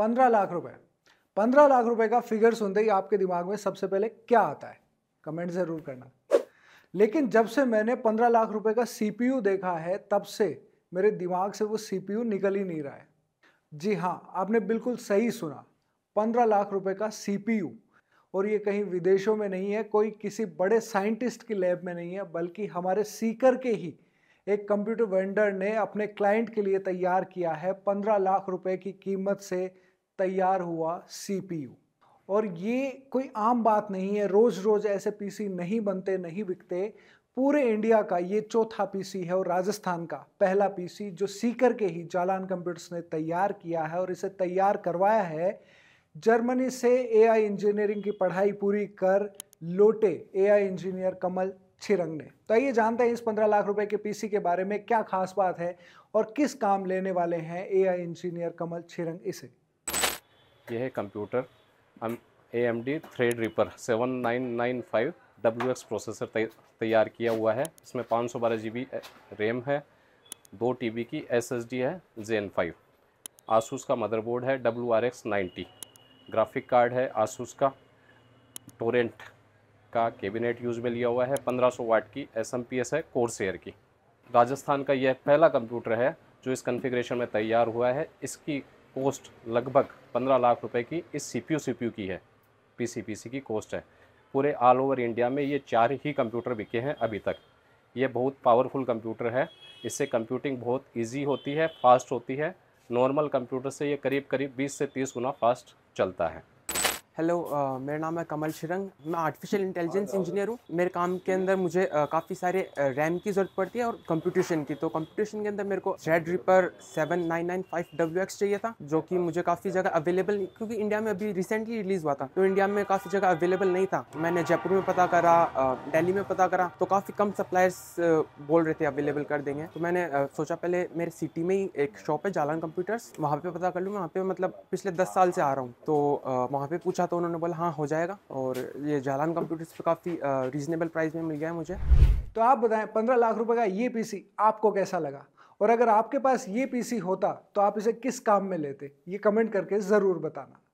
पंद्रह लाख रुपए पंद्रह लाख रुपए का फिगर सुनते ही आपके दिमाग में सबसे पहले क्या आता है कमेंट ज़रूर करना लेकिन जब से मैंने पंद्रह लाख रुपए का सीपीयू देखा है तब से मेरे दिमाग से वो सीपीयू निकल ही नहीं रहा है जी हाँ आपने बिल्कुल सही सुना पंद्रह लाख रुपए का सीपीयू और ये कहीं विदेशों में नहीं है कोई किसी बड़े साइंटिस्ट की लैब में नहीं है बल्कि हमारे सीकर के ही एक कंप्यूटर वेंडर ने अपने क्लाइंट के लिए तैयार किया है पंद्रह लाख रुपए की कीमत से तैयार हुआ सीपीयू और ये कोई आम बात नहीं है रोज़ रोज़ ऐसे पीसी नहीं बनते नहीं बिकते पूरे इंडिया का ये चौथा पीसी है और राजस्थान का पहला पीसी जो सीकर के ही जालान कंप्यूटर्स ने तैयार किया है और इसे तैयार करवाया है जर्मनी से एआई इंजीनियरिंग की पढ़ाई पूरी कर लोटे एआई इंजीनियर कमल छिरंग ने तो आइए जानते हैं इस पंद्रह लाख रुपए के पीसी के बारे में क्या खास बात है और किस काम लेने वाले हैं एआई इंजीनियर कमल छिरंग इसे ये है कंप्यूटर हम A M D threadripper seven nine nine five W X processor तैयार किया हुआ है इसमें पाँच सौ बारह जी बी रैम है दो टी बी की एस एस डी है जेन फाइव आसूस का मदरबोर्ड है W R X ninety graphic card है आसूस का टोरेंट का कैबिनेट यूज़ में लिया हुआ है 1500 वाट की एस एम पी एस है कोर्सेयर की राजस्थान का यह पहला कंप्यूटर है जो इस कन्फिग्रेशन में तैयार हुआ है इसकी कोस्ट लगभग पंद्रह लाख रुपए की इस सी पी की है पीसीपीसी की कोस्ट है पूरे ऑल ओवर इंडिया में ये चार ही कंप्यूटर बिके हैं अभी तक ये बहुत पावरफुल कंप्यूटर है इससे कंप्यूटिंग बहुत ईजी होती है फास्ट होती है नॉर्मल कंप्यूटर से ये करीब करीब बीस से तीस गुना फास्ट चलता है हेलो uh, मेरा नाम है कमल शिरंग मैं आर्टिफिशियल इंटेलिजेंस इंजीनियर हूँ मेरे काम के अंदर हम्म। मुझे uh, काफ़ी सारे रैम uh, की ज़रूरत पड़ती है और कंप्यूटेशन की तो कंप्यूटेशन के अंदर मेरे को threadripper seven nine nine five W X चाहिए था जो कि हाँ। मुझे काफ़ी जगह अवेलेबल क्योंकि इंडिया में अभी रिसेंटली रिलीज़ हुआ था तो इंडिया में काफ़ी जगह अवेलेबल नहीं था मैंने जयपुर में पता करा डेली uh, में पता करा तो काफ़ी कम सप्लायर्स uh, बोल रहे थे अवेलेबल कर देंगे तो मैंने uh, सोचा पहले मेरे सिटी में ही एक शॉप है जालान कंप्यूटर्स वहाँ पर पता कर लूँ वहाँ पर मतलब पिछले दस साल से आ रहा हूँ तो वहाँ पर पूछा तो उन्होंने बोला हाँ हो जाएगा और ये जालान कंप्यूटर्स पर काफ़ी रीजनेबल प्राइस में मिल गया है मुझे तो आप बताएं पंद्रह लाख रुपए का ये पीसी आपको कैसा लगा और अगर आपके पास ये पीसी होता तो आप इसे किस काम में लेते ये कमेंट करके ज़रूर बताना